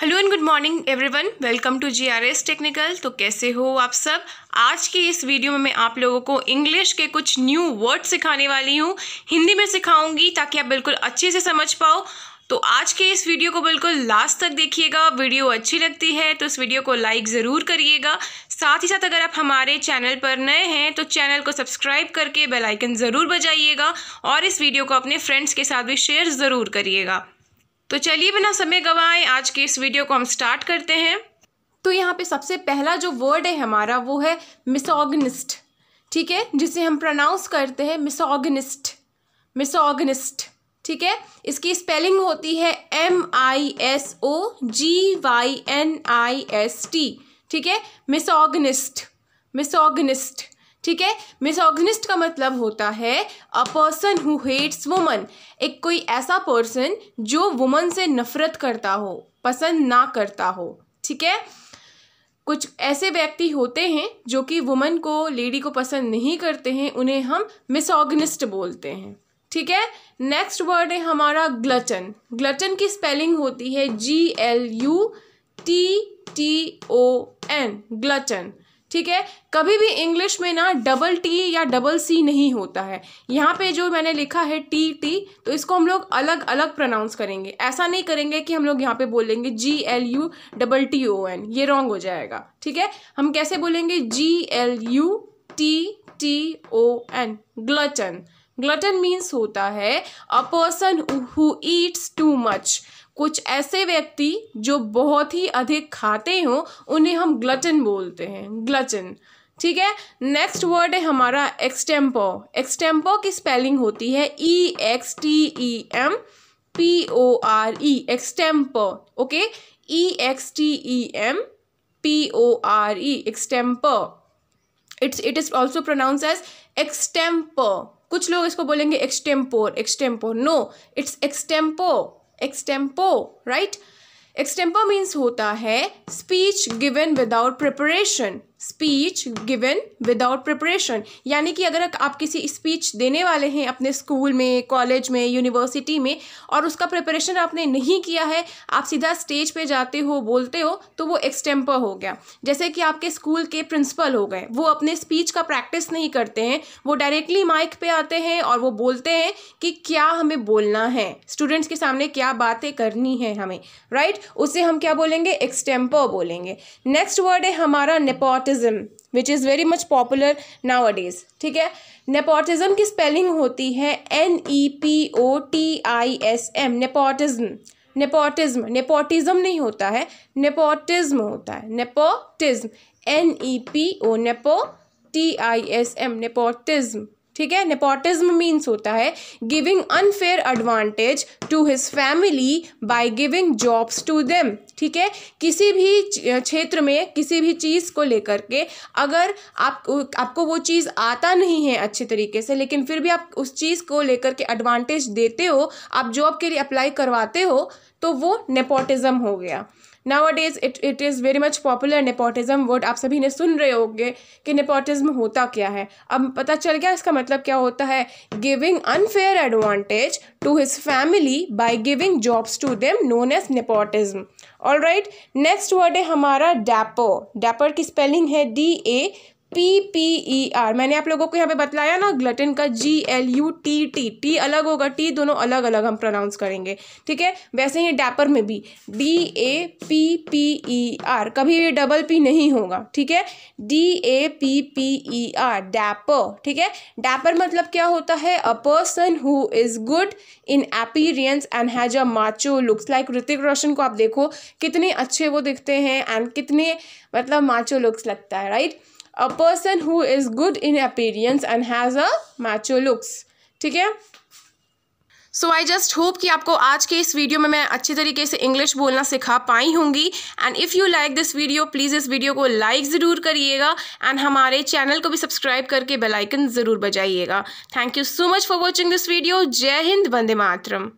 Hello and good morning everyone welcome to GRS technical तो कैसे हो आप सब आज की इस वीडियो में मैं आप लोगों को इंग्लिश के कुछ न्यू वर्ड सिखाने वाली हूँ हिंदी में सिखाऊंगी ताकि आप बिल्कुल अच्छे से समझ पाओ तो आज के इस वीडियो को बिल्कुल लास्ट तक देखिएगा वीडियो अच्छी लगती है तो इस वीडियो को लाइक ज़रूर करिएगा साथ ही साथ अगर आप हमारे चैनल पर नए हैं तो चैनल को सब्सक्राइब करके बेल आइकन ज़रूर बजाइएगा और इस वीडियो को अपने फ्रेंड्स के साथ भी शेयर ज़रूर करिएगा तो चलिए बिना समय गवाएं आज के इस वीडियो को हम स्टार्ट करते हैं तो यहाँ पे सबसे पहला जो वर्ड है हमारा वो है मिसोगनिस्ट ठीक है जिसे हम प्रोनाउंस करते हैं मिसोगनिस्ट मिसोगनिस्ट ठीक है इसकी स्पेलिंग होती है M I S O G Y N I S T ठीक है मिसोगनिस्ट मिसोगनिस्ट ठीक है मिसोगनिस्ट का मतलब होता है a person who hates woman एक कोई ऐसा पर्सन जो वुमन से नफरत करता हो पसंद ना करता हो ठीक है कुछ ऐसे व्यक्ति होते हैं जो कि वुमन को लेडी को पसंद नहीं करते हैं उन्हें हम मिसोगनिस्ट बोलते हैं ठीक है नेक्स्ट वर्ड है हमारा ग्लटन ग्लटन की स्पेलिंग होती है G L U T T O N glutton ठीक है कभी भी इंग्लिश में ना डबल टी या डबल सी नहीं होता है यहाँ पे जो मैंने लिखा है टी टी तो इसको हम लोग अलग अलग प्रोनाउंस करेंगे ऐसा नहीं करेंगे कि हम लोग यहाँ पे बोलेंगे G L U double T O N ये रॉन्ग हो जाएगा ठीक है हम कैसे बोलेंगे G L U T T O N glutton glutton means होता है a person who eats too much कुछ ऐसे व्यक्ति जो बहुत ही अधिक खाते हों उन्हें हम ग्लटन बोलते हैं ग्लटन ठीक है नेक्स्ट वर्ड है हमारा एक्सटेम्पो एक्सटेम्पो की स्पेलिंग होती है E X T E M P O R E extempo okay E X T E M P O R E extempo it's it is also pronounce as extempo कुछ लोग इसको बोलेंगे extempore extempo no it's extempo extempo right extempo means होता है speech given without preparation speech given without preparation यानी कि अगर आप किसी स्पीच देने वाले हैं अपने स्कूल में कॉलेज में यूनिवर्सिटी में और उसका प्रिपरेशन आपने नहीं किया है आप सीधा स्टेज पे जाते हो बोलते हो तो वो एक्सटेम्पर हो गया जैसे कि आपके स्कूल के प्रिंसिपल हो गए वो अपने स्पीच का प्रैक्टिस नहीं करते हैं वो डायरेक्टली माइक पे आते हैं और वो बोलते हैं कि क्या हमें बोलना है स्टूडेंट्स के सामने क्या बातें करनी है हमें राइट right? उसे हम क्या बोलेंगे एक्सटेम्पर बोलेंगे नेक्स्ट वर्ड है हमारा nepotis nepotism which is very much popular nowadays ठीक है नेपोटिज्म की स्पेलिंग होती है N E P O T I S M nepotism nepotism nepotism नहीं होता है नेपोटिज्म होता है nepotism N E P O nepo T I S M nepotism ठीक है नेपोटिज्म मीन्स होता है giving unfair advantage to his family by giving jobs to them ठीक है किसी भी क्षेत्र में किसी भी चीज़ को लेकर के अगर आप आपको वो चीज़ आता नहीं है अच्छे तरीके से लेकिन फिर भी आप उस चीज़ को लेकर के एडवांटेज देते हो आप जॉब के लिए अप्लाई करवाते हो तो वो नेपोटिज़म हो गया now it is it it is very much popular nepotism word आप सभी ने सुन रहे होंगे कि नेपोटिज्म होता क्या है अब पता चल गया इसका मतलब क्या होता है giving unfair advantage to his family by giving jobs to them known as nepotism all right next word है हमारा डैपो डैपर की स्पेलिंग है D A P P E R मैंने आप लोगों को यहाँ पे बतलाया ना ग्लटन का G L U T T T अलग होगा टी दोनों अलग अलग हम प्रोनाउंस करेंगे ठीक है वैसे ही डैपर में भी D A P P E R कभी भी डबल पी नहीं होगा ठीक है D A P P E R dapper ठीक है डैपर मतलब क्या होता है a person who is good in appearance and has a macho looks like Hrithik Roshan को आप देखो कितने अच्छे वो दिखते हैं एंड कितने मतलब माचो लुक्स लगता है right right? A person who is good in appearance and has a macho looks ठीक है सो आई जस्ट होप कि आपको आज के इस वीडियो में मैं अच्छे तरीके से इंग्लिश बोलना सिखा पाई होंगी and if you like this video please इस वीडियो को लाइक ज़रूर करिएगा एंड हमारे चैनल को भी सब्सक्राइब करके बेल आइकन ज़रूर बजाइएगा thank you so much for watching this video जय हिंद वंदे मातरम